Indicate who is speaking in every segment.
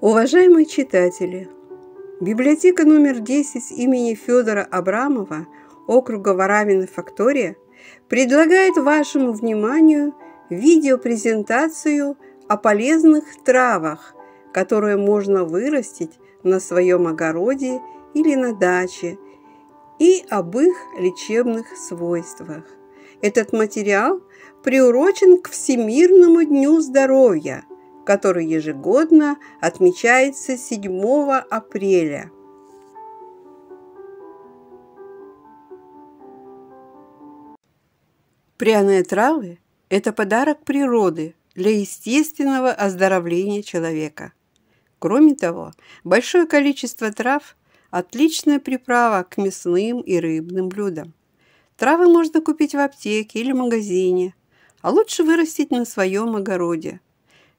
Speaker 1: Уважаемые читатели, библиотека номер 10 имени Федора Абрамова округа Воравина Фактория предлагает вашему вниманию видеопрезентацию о полезных травах, которые можно вырастить на своем огороде или на даче, и об их лечебных свойствах. Этот материал приурочен к Всемирному дню здоровья – который ежегодно отмечается 7 апреля. Пряные травы – это подарок природы для естественного оздоровления человека. Кроме того, большое количество трав – отличная приправа к мясным и рыбным блюдам. Травы можно купить в аптеке или магазине, а лучше вырастить на своем огороде –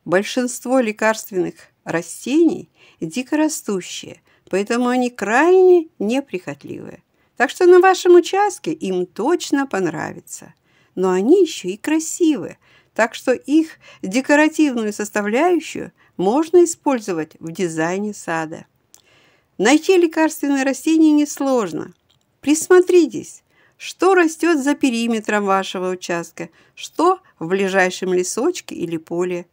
Speaker 1: Большинство лекарственных растений дикорастущие, поэтому они крайне неприхотливые. Так что на вашем участке им точно понравится. Но они еще и красивые, так что их декоративную составляющую можно использовать в дизайне сада. Найти лекарственные растения несложно. Присмотритесь, что растет за периметром вашего участка, что в ближайшем лесочке или поле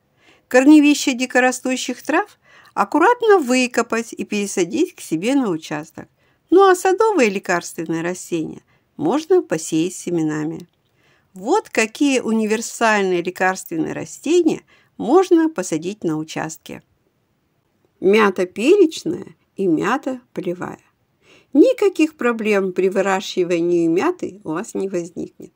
Speaker 1: корневища дикорастущих трав аккуратно выкопать и пересадить к себе на участок. Ну а садовые лекарственные растения можно посеять семенами. Вот какие универсальные лекарственные растения можно посадить на участке. Мята перечная и мята полевая. Никаких проблем при выращивании мяты у вас не возникнет.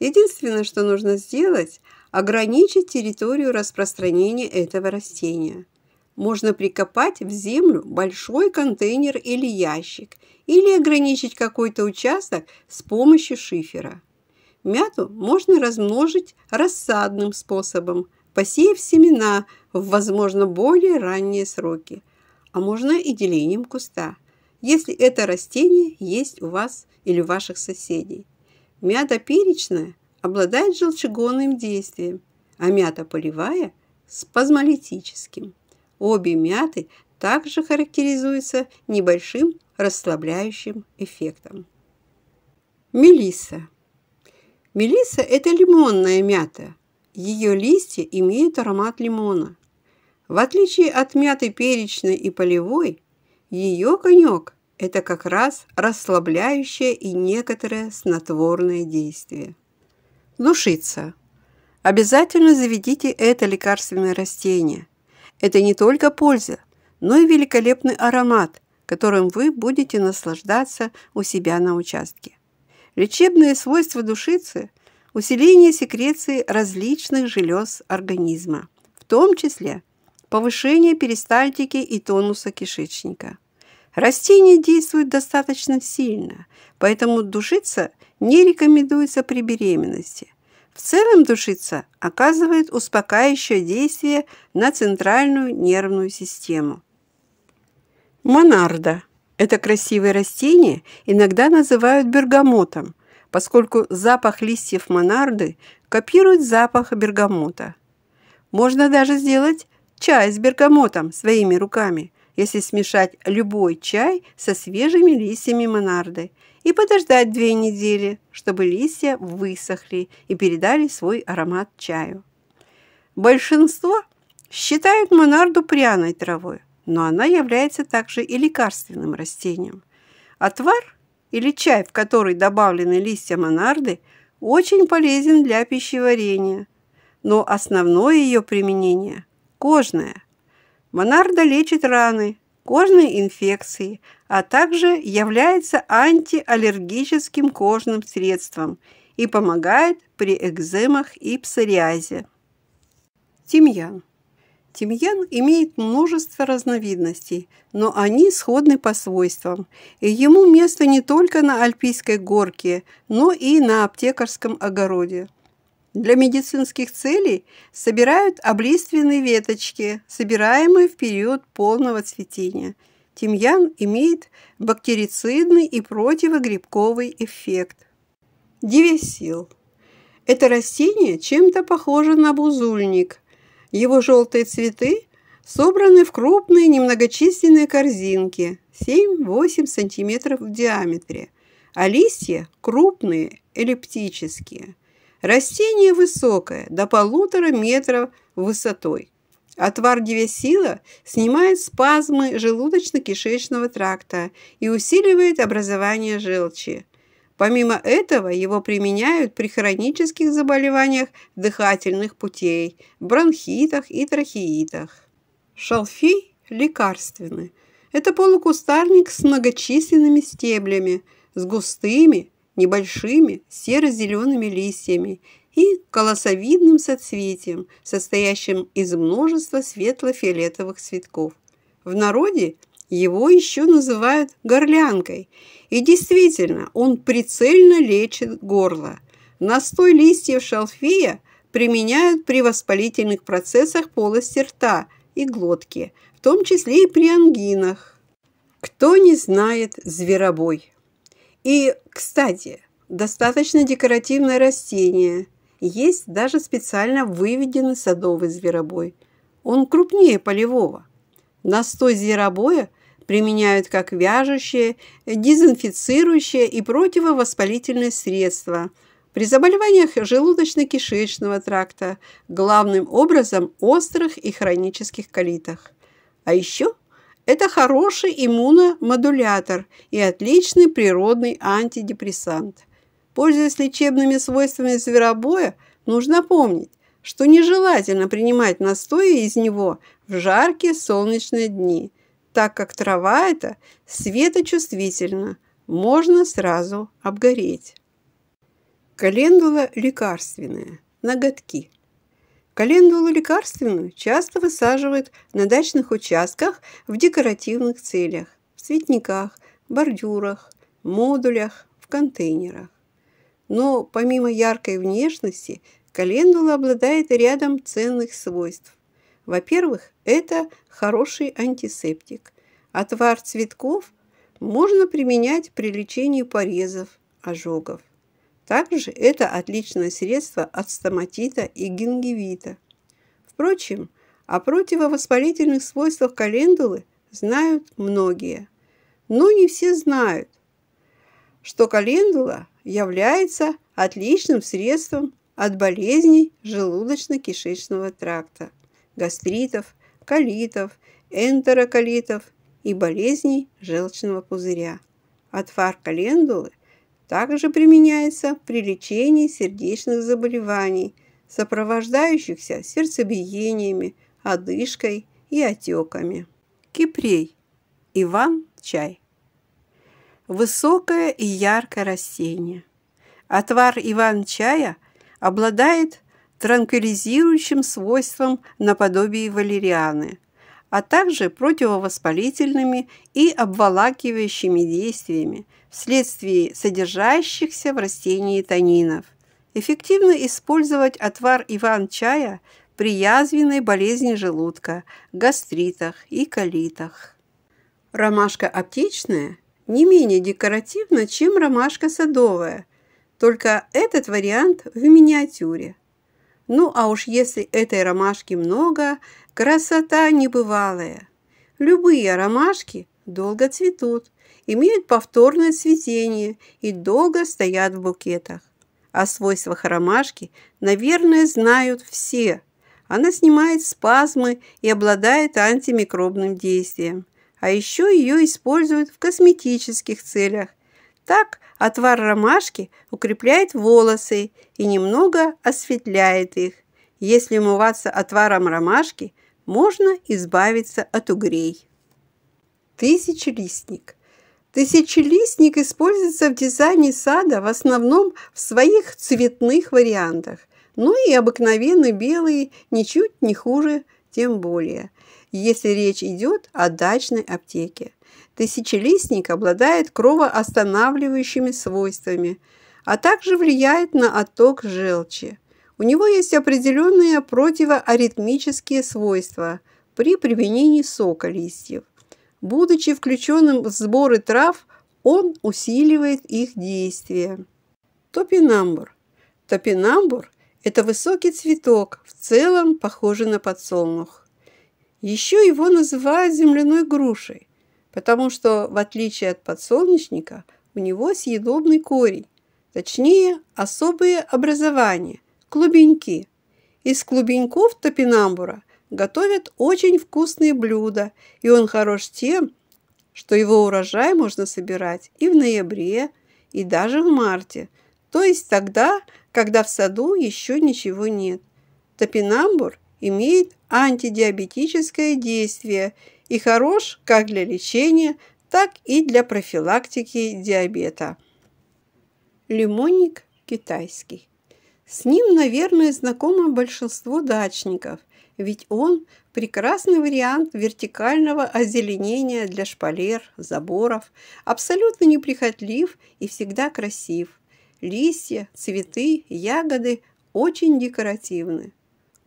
Speaker 1: Единственное, что нужно сделать, ограничить территорию распространения этого растения. Можно прикопать в землю большой контейнер или ящик, или ограничить какой-то участок с помощью шифера. Мяту можно размножить рассадным способом, посеяв семена в, возможно, более ранние сроки, а можно и делением куста, если это растение есть у вас или у ваших соседей. Мята перечная обладает желчегонным действием, а мята полевая – спазмолитическим. Обе мяты также характеризуются небольшим расслабляющим эффектом. Мелисса. Мелисса – это лимонная мята. Ее листья имеют аромат лимона. В отличие от мяты перечной и полевой, ее конек – это как раз расслабляющее и некоторое снотворное действие. Душица. Обязательно заведите это лекарственное растение. Это не только польза, но и великолепный аромат, которым вы будете наслаждаться у себя на участке. Лечебные свойства душицы – усиление секреции различных желез организма, в том числе повышение перистальтики и тонуса кишечника – Растения действуют достаточно сильно, поэтому душиться не рекомендуется при беременности. В целом душица оказывает успокаивающее действие на центральную нервную систему. Монарда – это красивое растение, иногда называют бергамотом, поскольку запах листьев монарды копирует запах бергамота. Можно даже сделать чай с бергамотом своими руками – если смешать любой чай со свежими листьями монарды и подождать две недели, чтобы листья высохли и передали свой аромат чаю. Большинство считают монарду пряной травой, но она является также и лекарственным растением. Отвар или чай, в который добавлены листья монарды, очень полезен для пищеварения, но основное ее применение – кожное. Монарда лечит раны, кожные инфекции, а также является антиаллергическим кожным средством и помогает при экземах и псориазе. Тимьян. Тимьян имеет множество разновидностей, но они сходны по свойствам, и ему место не только на Альпийской горке, но и на аптекарском огороде. Для медицинских целей собирают облиственные веточки, собираемые в период полного цветения. Тимьян имеет бактерицидный и противогрибковый эффект. Девесил. Это растение чем-то похоже на бузульник. Его желтые цветы собраны в крупные немногочисленные корзинки 7-8 см в диаметре, а листья крупные, эллиптические – Растение высокое, до полутора метров высотой. Отвар девясила снимает спазмы желудочно-кишечного тракта и усиливает образование желчи. Помимо этого, его применяют при хронических заболеваниях дыхательных путей, бронхитах и трахеитах. Шалфей лекарственный. Это полукустарник с многочисленными стеблями, с густыми, небольшими серо-зелеными листьями и колосовидным соцветием, состоящим из множества светло-фиолетовых цветков. В народе его еще называют горлянкой, и действительно, он прицельно лечит горло. Настой листьев шалфея применяют при воспалительных процессах полости рта и глотки, в том числе и при ангинах. Кто не знает зверобой? И, кстати, достаточно декоративное растение. Есть даже специально выведенный садовый зверобой. Он крупнее полевого. Настой зверобоя применяют как вяжущее, дезинфицирующее и противовоспалительное средство – при заболеваниях желудочно-кишечного тракта, главным образом острых и хронических колитах. А еще это хороший иммуномодулятор и отличный природный антидепрессант. Пользуясь лечебными свойствами зверобоя, нужно помнить, что нежелательно принимать настои из него в жаркие солнечные дни, так как трава эта светочувствительна, можно сразу обгореть. Календула лекарственная, ноготки. Календулу лекарственную часто высаживают на дачных участках в декоративных целях, в цветниках, бордюрах, модулях, в контейнерах. Но помимо яркой внешности, календула обладает рядом ценных свойств. Во-первых, это хороший антисептик. Отвар цветков можно применять при лечении порезов, ожогов. Также это отличное средство от стоматита и гингивита. Впрочем, о противовоспалительных свойствах календулы знают многие. Но не все знают, что календула является отличным средством от болезней желудочно-кишечного тракта, гастритов, колитов, энтероколитов и болезней желчного пузыря. Отвар календулы – также применяется при лечении сердечных заболеваний, сопровождающихся сердцебиениями, одышкой и отеками. Кипрей. Иван-чай. Высокое и яркое растение. Отвар иван-чая обладает транквилизирующим свойством наподобие валерианы – а также противовоспалительными и обволакивающими действиями вследствие содержащихся в растении танинов. Эффективно использовать отвар иван-чая при язвенной болезни желудка, гастритах и колитах. Ромашка аптечная не менее декоративна, чем ромашка садовая, только этот вариант в миниатюре – ну, а уж если этой ромашки много, красота небывалая. Любые ромашки долго цветут, имеют повторное цветение и долго стоят в букетах. О свойствах ромашки, наверное, знают все. Она снимает спазмы и обладает антимикробным действием. А еще ее используют в косметических целях – так отвар ромашки укрепляет волосы и немного осветляет их. Если умываться отваром ромашки, можно избавиться от угрей. Тысячелистник. Тысячелистник используется в дизайне сада в основном в своих цветных вариантах. Ну и обыкновенный белый ничуть не хуже, тем более, если речь идет о дачной аптеке тысячелистник обладает кровоостанавливающими свойствами, а также влияет на отток желчи. У него есть определенные противоаритмические свойства при применении сока листьев. Будучи включенным в сборы трав, он усиливает их действие. Топинамбур. Топинамбур – это высокий цветок, в целом похожий на подсолнух. Еще его называют земляной грушей – потому что, в отличие от подсолнечника, у него съедобный корень, точнее, особые образования – клубеньки. Из клубеньков топинамбура готовят очень вкусные блюда, и он хорош тем, что его урожай можно собирать и в ноябре, и даже в марте, то есть тогда, когда в саду еще ничего нет. Топинамбур имеет антидиабетическое действие – и хорош как для лечения, так и для профилактики диабета. Лимонник китайский. С ним, наверное, знакомо большинство дачников, ведь он – прекрасный вариант вертикального озеленения для шпалер, заборов, абсолютно неприхотлив и всегда красив. Листья, цветы, ягоды очень декоративны.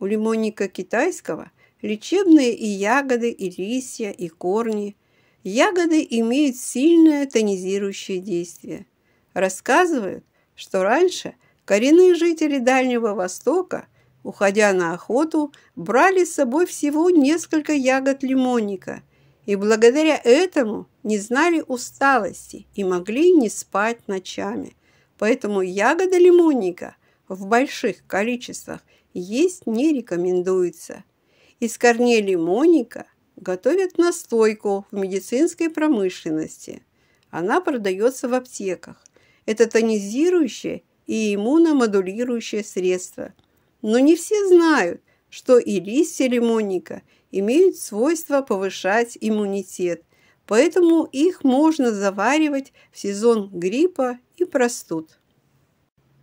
Speaker 1: У лимонника китайского – лечебные и ягоды, и листья, и корни. Ягоды имеют сильное тонизирующее действие. Рассказывают, что раньше коренные жители Дальнего Востока, уходя на охоту, брали с собой всего несколько ягод лимонника и благодаря этому не знали усталости и могли не спать ночами. Поэтому ягоды лимонника в больших количествах есть не рекомендуется – из корней лимонника готовят настойку в медицинской промышленности. Она продается в аптеках. Это тонизирующее и иммуномодулирующее средство. Но не все знают, что и листья лимонника имеют свойство повышать иммунитет, поэтому их можно заваривать в сезон гриппа и простуд.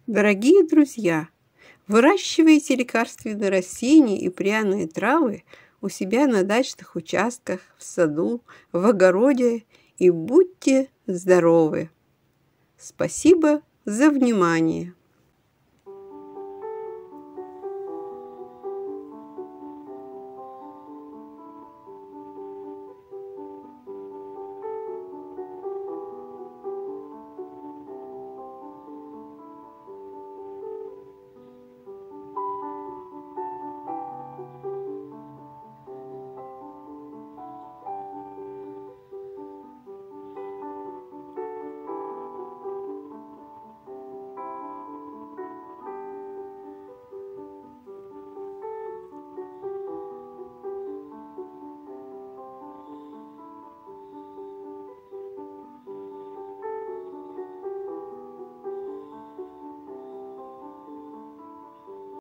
Speaker 1: Дорогие друзья! Выращиваете лекарственные растения и пряные травы у себя на дачных участках, в саду, в огороде и будьте здоровы! Спасибо за внимание!